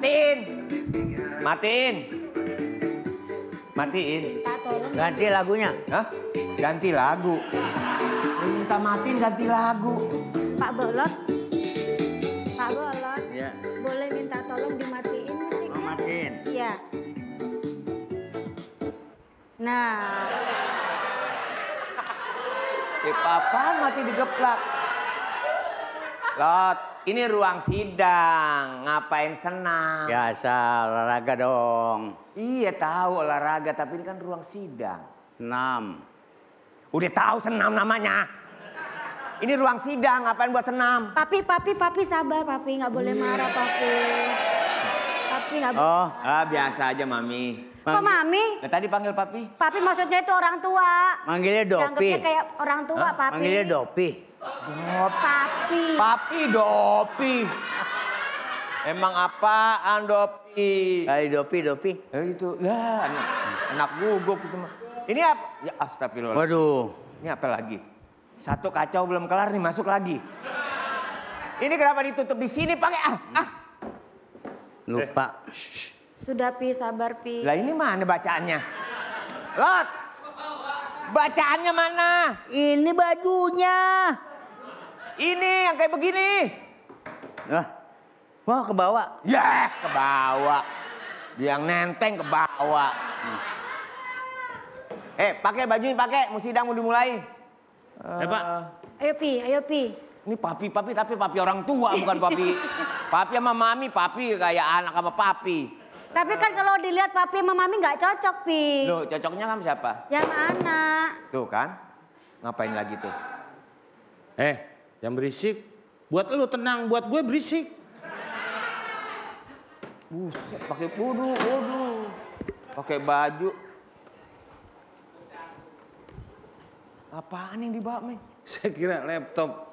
Matiin. Matiin. Matiin. Ganti lagunya. Hah? Ganti lagu. Minta matiin ganti lagu. Pak Bolot. Pak Bolot. Ya. Boleh minta tolong dimatiin musiknya? oh, matiin. Iya. Nah. Si Papa mati digeplak. Lot. Ini ruang sidang, ngapain senam? Biasa ya, olahraga dong. Iya tahu olahraga, tapi ini kan ruang sidang. Senam. Udah tahu senam namanya. Ini ruang sidang, ngapain buat senam? Papi, papi, papi sabar, papi nggak boleh iya. marah, papi. Papi nggak boleh. Oh, ah, biasa aja mami. Kok mami? Nah, tadi panggil papi. Papi maksudnya itu orang tua. Manggilnya Dopi. Anggapnya kayak orang tua, Hah? papi. Manggilnya Dopi. Dopi. Papi. Papi Dopi. Emang apaan Dopi? Dari Dopi, Dopi. Ya itu. Lah, anak, anak gugup itu mah. Ini apa? Ya astagfirullah. Waduh. Ini apa lagi? Satu kacau belum kelar nih, masuk lagi. Ini kenapa ditutup di sini pakai ah, ah. Lupa. Eh. Sudah Pi, sabar Pi. Lah ini mana bacaannya? Lot. Bacaannya mana? Ini bajunya. Ini yang kayak begini. Nah, wah ke bawah. Ya, yeah, ke bawah. Yang nenteng ke bawah. Hmm. Eh, pakai baju ini pakai, mau sidang mau dimulai. Eh, Pak. Ayo eh, Pi, ayo eh, Pi. Ini papi, papi tapi papi orang tua bukan papi. papi sama mami, papi kayak anak sama papi. Tapi kan kalau dilihat papi sama mami nggak cocok, Pi. Loh, cocoknya kan siapa? Yang anak. Tuh kan. Ngapain lagi tuh? Eh, yang berisik, buat lu tenang, buat gue berisik. Buset, pakai bodo, bodo. Pakai baju. Apaan yang dibawa, Mei? Saya kira laptop.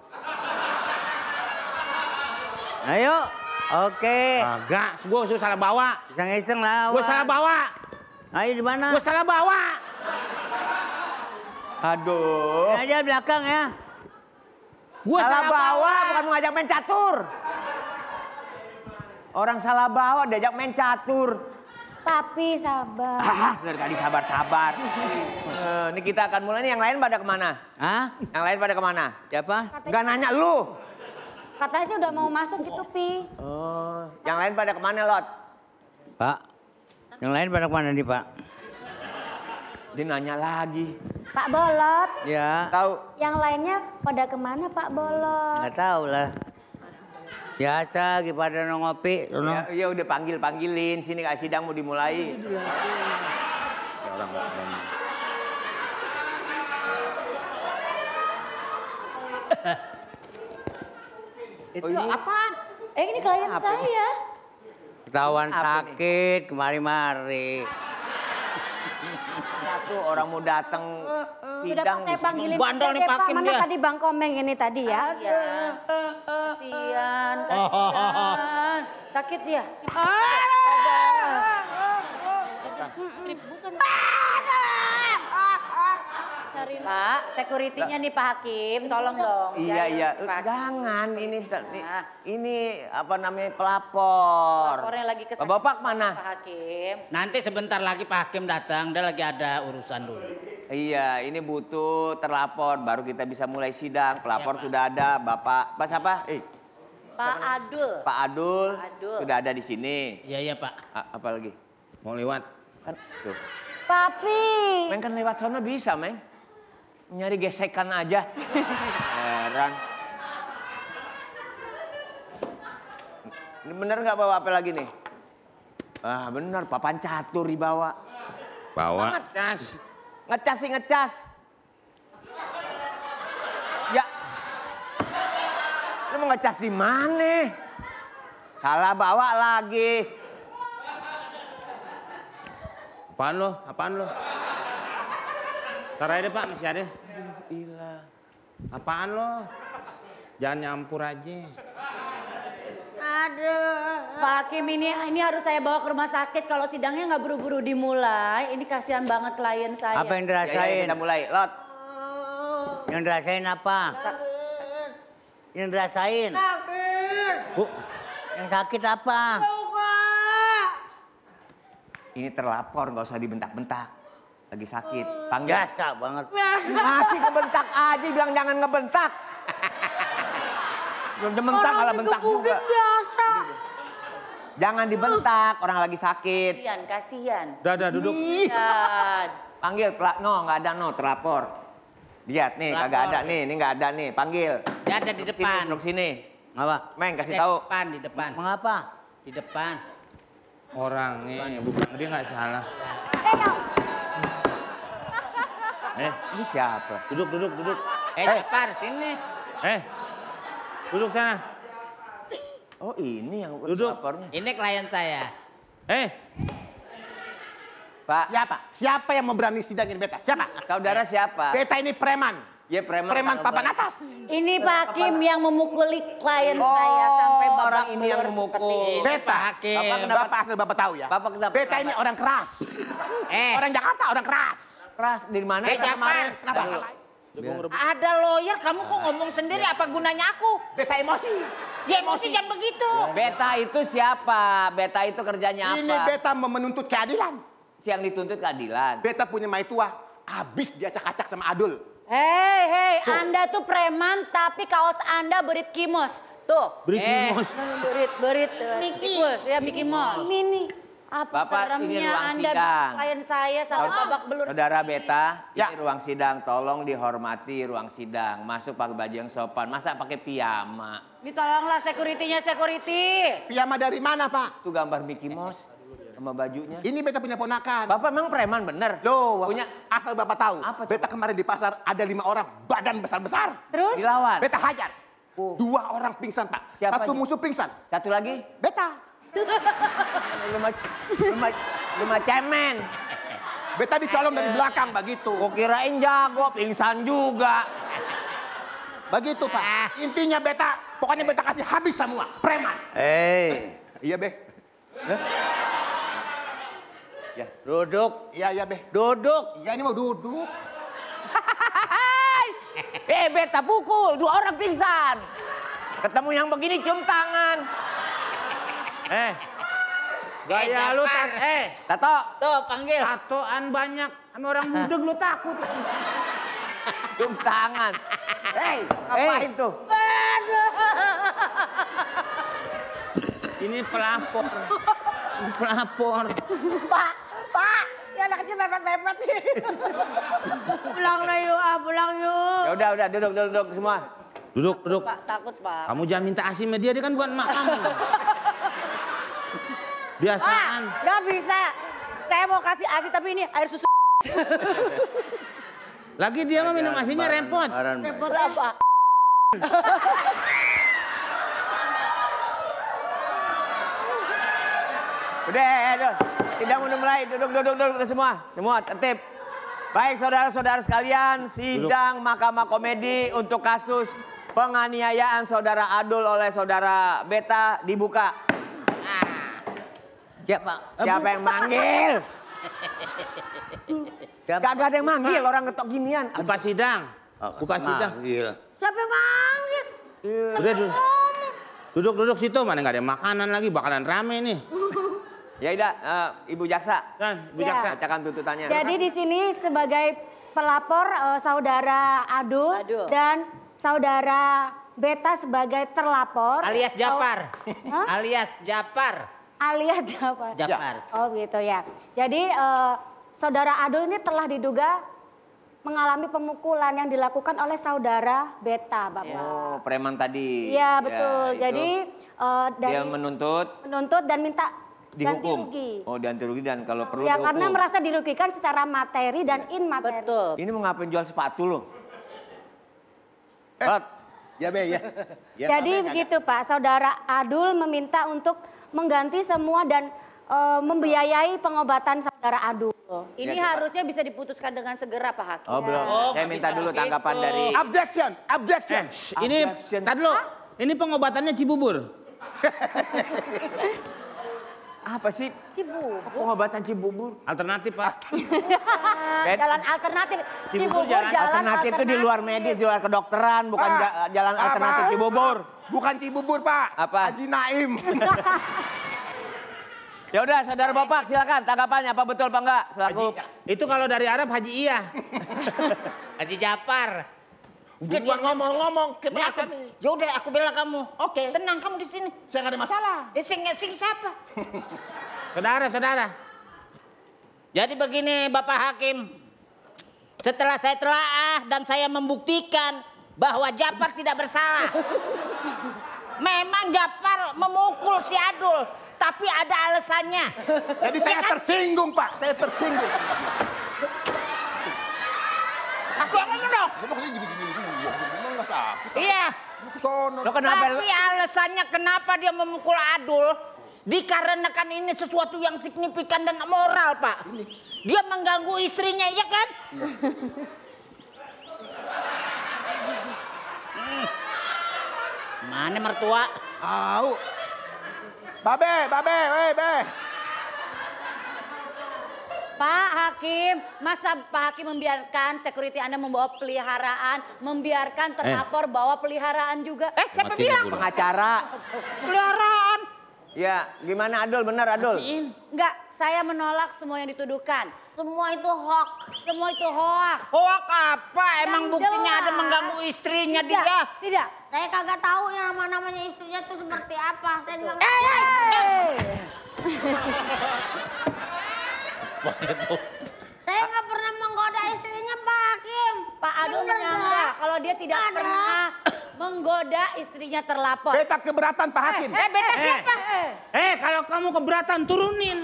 Ayo, oke. Agak, Agak, gue salah bawa. Iseng-iseng lah. Gue salah bawa. Ayo di mana? Gue salah bawa. Aduh. Ini aja belakang ya. Gua salah, salah bawa, bawa bukan mau ngajak main catur. Orang salah bawa diajak main catur. Tapi sabar. Ah, dari ah, tadi sabar-sabar. uh, ini kita akan mulai nih. Yang lain pada kemana? Hah? Yang lain pada kemana? Siapa? Katanya... Gak nanya lu. Katanya sih udah mau masuk gitu, Pi. Oh. Yang lain pada kemana, Lot? Pak. Yang lain pada kemana nih, Pak? Dia nanya lagi. Pak Bolot. Ya. Tahu. Yang lainnya pada kemana Pak Bolot? Nggak tahu lah. Biasa lagi pada ngopi. No. Ya, ya udah panggil panggilin sini kak sidang mau dimulai. Ya orang Itu oh, ini... apaan? Eh ini klien apa? saya. Ketahuan sakit, kemari-mari itu orang mau datang eh, eh, sidang. Sudah saya panggilin bandel nih Pak, mana tadi Bang Komeng ini tadi ya? Ah, iya. Kasihan, kasihan. Sakit ya? Sakit. Pak, securitynya nih Pak Hakim, tolong dong. Iya iya, jangan ini nah. ini apa namanya pelapor. Pelapornya lagi ke Bapak mana? Pak Hakim. Nanti sebentar lagi Pak Hakim datang, dia lagi ada urusan dulu. Iya, ini butuh terlapor baru kita bisa mulai sidang. Pelapor ya, sudah ada, Bapak. Pak siapa? Eh. Pak Adul. Pak Adul. Pak Adul. Sudah ada di sini. Iya iya, Pak. A apa lagi? Mau lewat. Kan tuh. Papi. Meng kan lewat sana bisa, Meng nyari gesekan aja. Heran. Bener nggak bawa apa lagi nih? Ah bener, papan catur dibawa. Bawa. Ah, ngecas. Ngecas sih ngecas. Ya. Lu mau ngecas di mana? Salah bawa lagi. Apaan lo? Apaan lo? Taruh deh Pak, masih ada. Ila, Apaan lo? Jangan nyampur aja. Aduh. Pak Hakim ini ini harus saya bawa ke rumah sakit kalau sidangnya nggak buru-buru dimulai. Ini kasihan banget klien saya. Apa yang dirasain? Ya, ya, kita mulai. Lot. Yang dirasain apa? Sakit. yang dirasain? Sakit. Bu, yang sakit apa? Luka. Ini terlapor, nggak usah dibentak-bentak. Lagi sakit. Panggil. Biasa banget. Masih ngebentak aja bilang jangan ngebentak. Belum dementak malah bentak juga. biasa. Jangan dibentak, orang lagi sakit. Kasian, kasian. Dada duduk. Kasian. Panggil, no nggak ada no, terlapor. Lihat nih, kagak ada nih, ini nggak ada nih, panggil. Dia ada di depan. Sini, sini. Apa? Meng, kasih eh, tahu. Di depan, di depan. Mengapa? Di depan. Orangnya, bukan dia nggak salah. Eh, ini siapa? Duduk, duduk, duduk. Eh, eh. sini. Eh, duduk sana. Oh, ini yang duduk. Ini klien saya. Eh. Pak. Siapa? Siapa yang mau berani sidangin Beta? Siapa? Saudara eh, siapa? Beta ini preman. Ya preman. Preman papan atas. Ini Pak Hakim yang memukuli klien oh, saya sampai babak orang ini yang memukul. Beta. Pak Hakim. Bapak kenapa? Bapak asal Bapak tahu ya. Bapak kenapa? Beta ini orang keras. Eh. Orang Jakarta orang keras ras di mana? Eh, kemarin. Kenapa? Ada lawyer, kamu kok ngomong sendiri apa gunanya aku? Beta emosi. Ya emosi jangan begitu. Beta itu siapa? Beta itu kerjanya apa? Ini beta menuntut keadilan. Siang dituntut keadilan. Beta punya mai abis habis diacak-acak sama Adul. Hei, hei, Anda tuh preman tapi kaos Anda berit kimos. Tuh. Berit eh. kimos. Berit, berit. Mickey. ya Mickey Mouse. Mini. Apa Bapak seremnya ini ruang Anda sidang. klien saya sama babak belur. Saudara Beta, ya. ini ruang sidang. Tolong dihormati ruang sidang. Masuk pakai baju yang sopan. Masa pakai piyama? Ini tolonglah sekuritinya sekuriti. Piyama dari mana, Pak? Itu gambar Mickey Mouse sama bajunya. Ini beta punya ponakan. Bapak memang preman bener. Loh, punya asal bapak tahu. Apa coba? beta kemarin di pasar ada lima orang badan besar-besar. Terus? Dilawan. Beta hajar. Oh. Dua orang pingsan, Pak. Siapa Satu musuh pingsan. Satu lagi? Beta. lu mah lu mah cemen. Beta dicolong dari belakang begitu. Kok kirain jago, pingsan juga. Begitu, Pak. Ah. Intinya beta, pokoknya beta kasih habis semua, preman. Eh, iya, Be. Ya, duduk. Iya, iya, Be. Duduk. Iya, ini mau duduk. eh, beta pukul, dua orang pingsan. Ketemu yang begini cium tangan. Eh. Gaya eh, lu tak, eh. Tato. Tuh panggil. Tatoan banyak. Sama orang mudeg lu takut. Dung tangan. Hei, ngapain hey. tuh? Ini pelapor. Ini pelapor. Pak, Pak, ini anak kecil mepet-mepet nih. pulang lah yuk, ah, pulang yuk. Ya udah, udah, duduk, duduk, duduk semua. Duduk, duduk. Pak, takut, Pak. Kamu jangan minta asim media, dia, kan bukan emak kamu. Biasaan. gak bisa. Saya mau kasih ASI tapi ini air susu. Lagi dia mau minum asinya repot repot apa? Udah, ya, ya, tidak mau mulai. Duduk, duduk, duduk semua. Semua tertib. Baik saudara-saudara sekalian, sidang Mahkamah Komedi untuk kasus penganiayaan saudara Adul oleh saudara Beta dibuka. Siapa? Siapa yang manggil? Gak, ada yang manggil orang ngetok ginian. Buka sidang. Oh, Buka sidang. Siapa yang manggil? Iya. Udah duduk. Duduk duduk situ mana nggak ada makanan lagi bakalan rame nih. ya Ida, uh, eh, Ibu Jaksa. Kan, Ibu ya. Jaksa. Bacakan tuntutannya. Jadi di sini sebagai pelapor uh, saudara Adu, Adu dan saudara Beta sebagai terlapor. Alias Japar. Huh? Alias Japar. Alia Jafar. Jafar. Ya. Oh gitu ya. Jadi uh, saudara Adul ini telah diduga mengalami pemukulan yang dilakukan oleh saudara Beta, Bapak. Oh, preman tadi. Iya, ya, betul. Ya, Jadi uh, eh, dari dia menuntut menuntut dan minta dihukum. Ganti rugi. Oh, diganti rugi dan kalau perlu Ya, dihukum. karena merasa dirugikan secara materi dan in iya. materi. Betul. Ini mau ngapain jual sepatu loh? Eh. Ya, Be, ya. ya Jadi begitu, Pak. Saudara Adul meminta untuk mengganti semua dan e, membiayai pengobatan saudara Adul. Ini ya, harusnya bisa diputuskan dengan segera Pak Hakim. Oh belum. Oh, Saya minta dulu gitu. tanggapan dari. Objection, objection. Eh, shh, ini, tadi ini pengobatannya Cibubur. Apa sih? Cibubur. Pengobatan Cibubur. Alternatif Pak. jalan alternatif. Cibubur, Cibubur jalan, jalan alternatif, alternatif itu di luar medis, di luar kedokteran, bukan ah, jalan ah, alternatif Cibubur. Bukan Cibubur, Pak. Apa? Haji Naim. ya udah, saudara Bapak silakan tanggapannya apa betul apa enggak selaku Haji, itu kalau dari Arab Haji Iya. Haji Japar. Jangan ngomong-ngomong. Kita aku, ya udah aku bela kamu. Oke. Okay. Tenang kamu di sini. Saya nggak ada masalah. Eh, sing, sing siapa? saudara, saudara. Jadi begini Bapak Hakim. Setelah saya telaah dan saya membuktikan bahwa Japar tidak bersalah. Memang Jafar memukul si Adul, tapi ada alasannya. Jadi saya tersinggung, Pak. Saya tersinggung. Aku yang ngomong dong. Iya. Lo kenapa? Tapi alasannya kenapa dia memukul Adul? Dikarenakan ini sesuatu yang signifikan dan moral, Pak. Dia mengganggu istrinya, ya kan? Iya. Mana mertua? Au. Babe, babe, wey, be. Pak Hakim, masa Pak Hakim membiarkan security Anda membawa peliharaan, membiarkan eh. terlapor eh. bawa peliharaan juga? Eh, siapa Matiin bilang? Pengacara. peliharaan. Ya, gimana Adol? Benar Adol? Matiin. Enggak, saya menolak semua yang dituduhkan. Semua itu hoax, semua itu hoax. Hoax apa? Emang yang buktinya jelas. ada mengganggu istrinya tidak, dia? Tidak, saya kagak tahu yang nama-namanya istrinya tuh seperti apa. Saya eh, nggak. Eh, eh, Saya nggak pernah menggoda istrinya Pak Hakim. Pak Adu menyangka kalau dia tidak Ada. pernah menggoda istrinya terlapor. Beta keberatan Pak Hakim. Eh, eh beta eh, siapa? Eh, eh, eh kalau kamu keberatan turunin.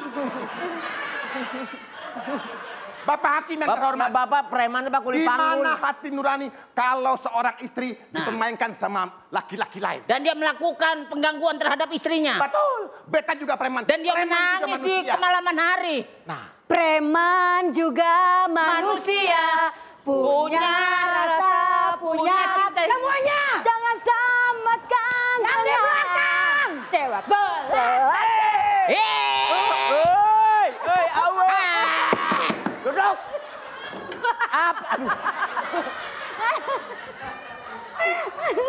Bapak hakim yang terhormat. Bapak preman Pak kulit panggul. Di mana hati nurani kalau seorang istri nah. dipermainkan sama laki-laki lain. Dan dia melakukan penggangguan terhadap istrinya. Betul. Beta juga preman. Dan dia menangis di kemalaman hari. Nah. Preman juga manusia. manusia. Punya, punya rasa, punya, punya cinta. Semuanya. Jangan Aduh.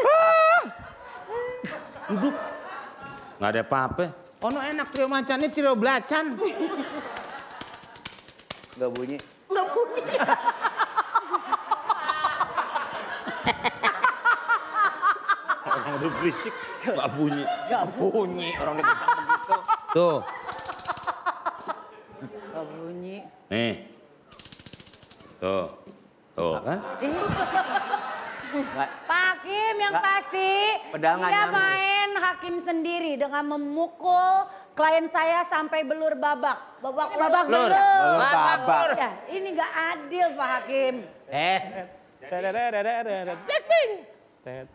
Ah. Duduk. Nggak ada apa-apa. Ono enak trio macannya trio belacan. Nggak bunyi. Nggak bunyi. Orang udah berisik, nggak bunyi. Nggak bunyi. Orang udah gitu. Tuh. Nggak bunyi. Nih. Tuh. Oh. Apa? Pak Hakim yang Nggak. pasti Pedangan dia nyamuk. main Hakim sendiri dengan memukul klien saya sampai belur babak. Babak belur. babak belur. Belur babak. Babak. Ya, ini gak adil Pak Hakim. Eh. Blackpink. Blackpink.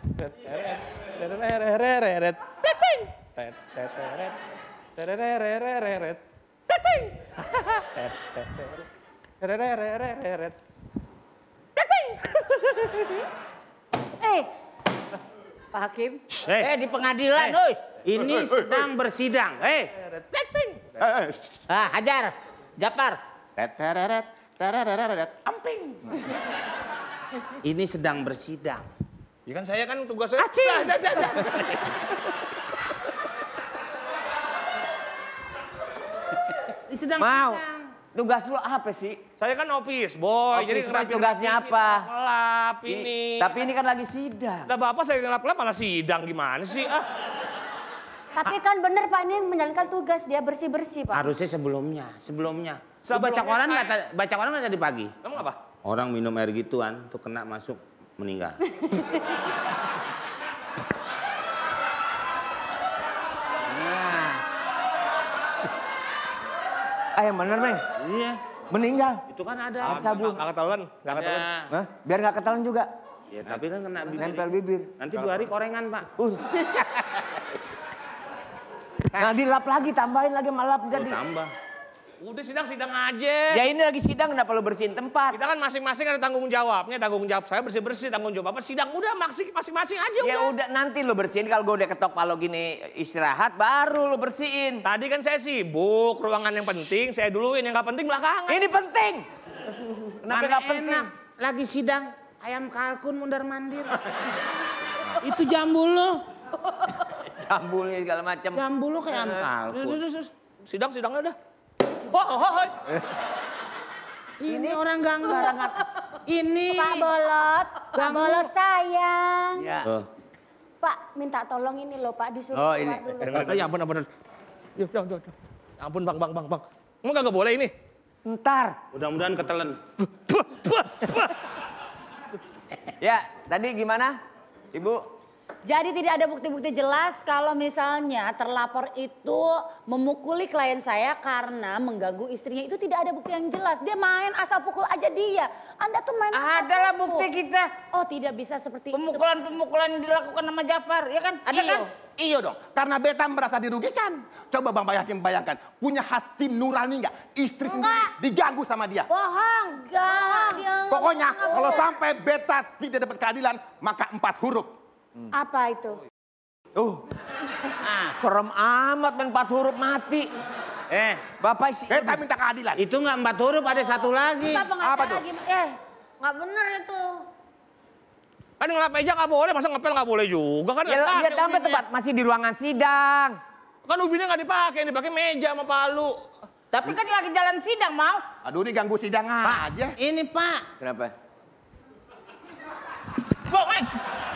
Blackpink. Blackpink. eh, Pak Hakim. Eh. eh, di pengadilan, eh. Ini eh, sedang bersidang. Eh. Hey. Ah, hajar. Japar. Tetereret, tetereret, amping. Ini sedang bersidang. Ya kan saya kan tugas saya. Ini nah, nah, nah, sedang Mau. Tugas lu apa sih? Saya kan office boy, office jadi ngerapi tugasnya apa? Lap ini. Tapi ini kan lagi sidang. Lah bapak saya ngelap-lap malah sidang gimana sih? Ah. Tapi kan bener Pak ini menjalankan tugas dia bersih-bersih Pak. Harusnya sebelumnya, sebelumnya. sebelumnya baca koran nggak tadi? Baca koran nggak tadi pagi? Kamu apa? Orang minum air gituan tuh kena masuk meninggal. ayam eh, bener, Meng? Iya. Meninggal. Itu kan ada. Air sabu. Gak ketelan. Gak ketelan. Nah, biar gak ketelan juga. Ya, tapi kan kena bibir. Nempel bibir. Nanti dua hari korengan, Pak. Uh. nah, dilap lagi, tambahin lagi malap jadi. Oh, tambah. Udah sidang sidang aja. Ya ini lagi sidang kenapa lu bersihin tempat? Kita kan masing-masing ada tanggung jawabnya. Tanggung jawab saya bersih-bersih, tanggung jawab apa sidang udah masing-masing aja ya udah. nanti lu bersihin kalau gue udah ketok palo gini istirahat baru lu bersihin. Tadi kan saya sibuk, ruangan yang penting saya duluin, yang gak penting belakangan. Ini penting. Kenapa gak penting? Enak. Lagi sidang ayam kalkun mundar-mandir. Itu jambul lu. Jambulnya segala macam. Jambul lu kayak ayam eh, kalkun. Sidang sidangnya udah. Wah, oh, wah. Oh, oh. Ini orang ganggar. Ini. Pak Bolot, Pak Bolot sayang. Ya. Pak, minta tolong ini loh Pak disuruh Oh ini. Dulu. Ya ampun, ampun. Ya, ya, ya, ya. Ampun bang, bang, bang, bang. Emang gak boleh ini? Ntar. Mudah-mudahan ketelen. ya, tadi gimana? Ibu jadi tidak ada bukti-bukti jelas kalau misalnya terlapor itu memukuli klien saya karena mengganggu istrinya. Itu tidak ada bukti yang jelas. Dia main asal pukul aja dia. Anda tuh main Adalah pukul. bukti kita. Oh tidak bisa seperti Pemukulan-pemukulan yang dilakukan sama Jafar. Ya kan? Ada iyo. kan? Iyo dong. Karena Beta merasa dirugikan. Coba Bang Bayakim bayangkan. Punya hati nurani nggak? Istri Enggak. sendiri diganggu sama dia. Bohong. Enggak. Pokoknya kalau sampai Beta tidak dapat keadilan. Maka empat huruf Hmm. Apa itu? Oh, ah, amat men empat huruf mati. Eh, Bapak sih. kita minta keadilan. Itu nggak empat huruf, ada satu lagi. Apa tuh? Eh, nggak benar itu. Kan ngelap meja nggak boleh, masa ngepel nggak boleh juga kan? Ya, lihat ya, sampai tempat masih di ruangan sidang. Kan ubinnya nggak dipakai, dipakai meja sama palu. Tapi kan lagi jalan sidang mau. Aduh ini ganggu sidang pak, aja. Ini pak. Kenapa? Bohong.